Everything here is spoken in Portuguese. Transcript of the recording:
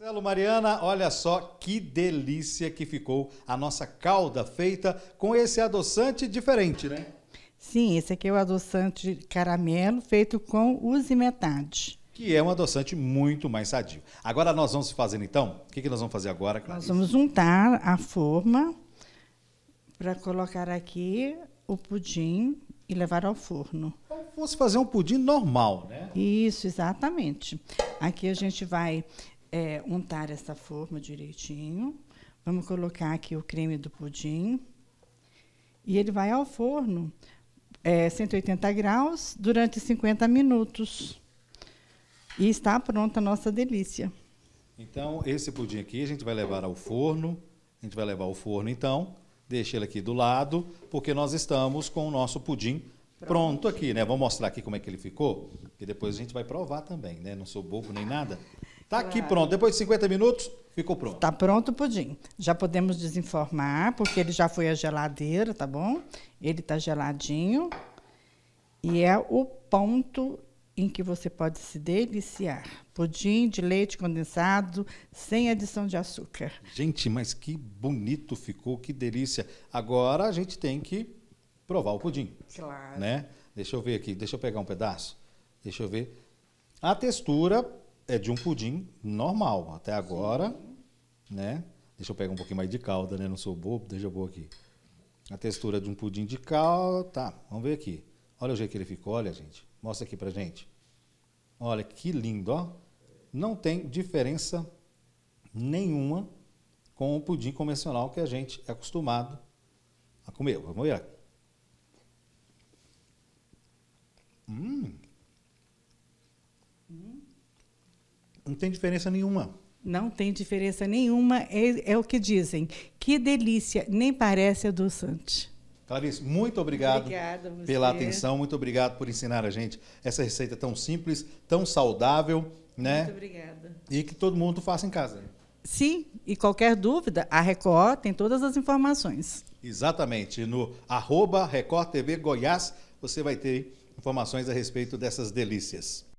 Marcelo, Mariana, olha só que delícia que ficou a nossa calda feita com esse adoçante diferente, né? Sim, esse aqui é o adoçante caramelo feito com metade. que é um adoçante muito mais sadio. Agora nós vamos fazer então, o que, que nós vamos fazer agora, Clarice? Nós vamos juntar a forma para colocar aqui o pudim e levar ao forno. Como fosse fazer um pudim normal, né? Isso, exatamente. Aqui a gente vai é, untar essa forma direitinho. Vamos colocar aqui o creme do pudim. E ele vai ao forno, é, 180 graus, durante 50 minutos. E está pronta a nossa delícia. Então, esse pudim aqui a gente vai levar ao forno. A gente vai levar ao forno, então. Deixa ele aqui do lado, porque nós estamos com o nosso pudim pronto, aqui, né? Vou mostrar aqui como é que ele ficou, que depois a gente vai provar também, né? Não sou bobo nem nada. Tá claro. aqui pronto. Depois de 50 minutos, ficou pronto. Tá pronto o pudim. Já podemos desenformar, porque ele já foi à geladeira, tá bom? Ele tá geladinho. E é o ponto em que você pode se deliciar. Pudim de leite condensado, sem adição de açúcar. Gente, mas que bonito ficou, que delícia. Agora a gente tem que provar o pudim. Claro. Né? Deixa eu ver aqui, deixa eu pegar um pedaço. Deixa eu ver. A textura é de um pudim normal até agora, Sim. né? Deixa eu pegar um pouquinho mais de calda, né? Não sou bobo, deixa eu pôr aqui. A textura de um pudim de calda, tá? Vamos ver aqui. Olha o jeito que ele ficou, olha, gente. Mostra aqui pra gente. Olha que lindo, ó. Não tem diferença nenhuma com o pudim convencional que a gente é acostumado a comer. Vamos ver aqui. tem diferença nenhuma. Não tem diferença nenhuma, é, é o que dizem. Que delícia, nem parece adoçante. Clarice, muito obrigado Obrigada, pela atenção, muito obrigado por ensinar a gente essa receita tão simples, tão saudável, né? Muito obrigada. E que todo mundo faça em casa. Sim, e qualquer dúvida, a Record tem todas as informações. Exatamente, no arroba Record TV Goiás, você vai ter informações a respeito dessas delícias.